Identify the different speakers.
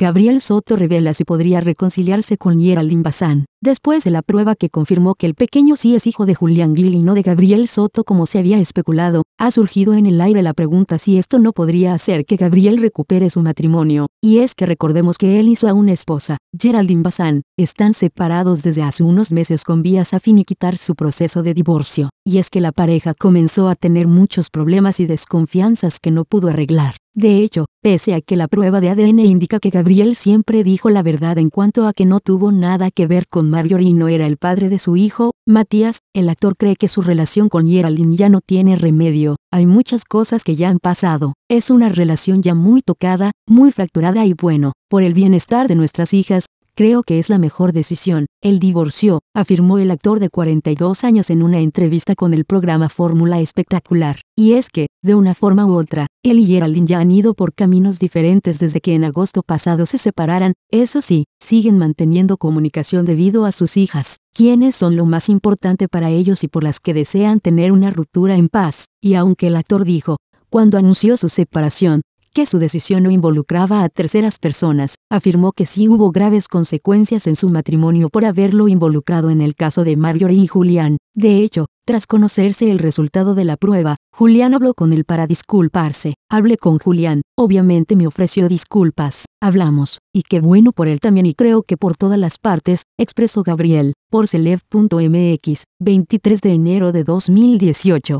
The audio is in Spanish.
Speaker 1: Gabriel Soto revela si podría reconciliarse con Geraldine Bazán. Después de la prueba que confirmó que el pequeño sí es hijo de Julián Gil y no de Gabriel Soto como se había especulado, ha surgido en el aire la pregunta si esto no podría hacer que Gabriel recupere su matrimonio, y es que recordemos que él y a una esposa, Geraldine Bazán, están separados desde hace unos meses con vías a finiquitar su proceso de divorcio, y es que la pareja comenzó a tener muchos problemas y desconfianzas que no pudo arreglar. De hecho, pese a que la prueba de ADN indica que Gabriel siempre dijo la verdad en cuanto a que no tuvo nada que ver con Marjorie no era el padre de su hijo, Matías, el actor cree que su relación con Geraldine ya no tiene remedio, hay muchas cosas que ya han pasado, es una relación ya muy tocada, muy fracturada y bueno, por el bienestar de nuestras hijas, Creo que es la mejor decisión, El divorcio, afirmó el actor de 42 años en una entrevista con el programa Fórmula Espectacular. Y es que, de una forma u otra, él y Geraldine ya han ido por caminos diferentes desde que en agosto pasado se separaran, eso sí, siguen manteniendo comunicación debido a sus hijas, quienes son lo más importante para ellos y por las que desean tener una ruptura en paz, y aunque el actor dijo, cuando anunció su separación, que su decisión no involucraba a terceras personas, afirmó que sí hubo graves consecuencias en su matrimonio por haberlo involucrado en el caso de Marjorie y Julián. De hecho, tras conocerse el resultado de la prueba, Julián habló con él para disculparse. Hablé con Julián, obviamente me ofreció disculpas, hablamos, y qué bueno por él también y creo que por todas las partes, expresó Gabriel, por Celeb.mx, 23 de enero de 2018.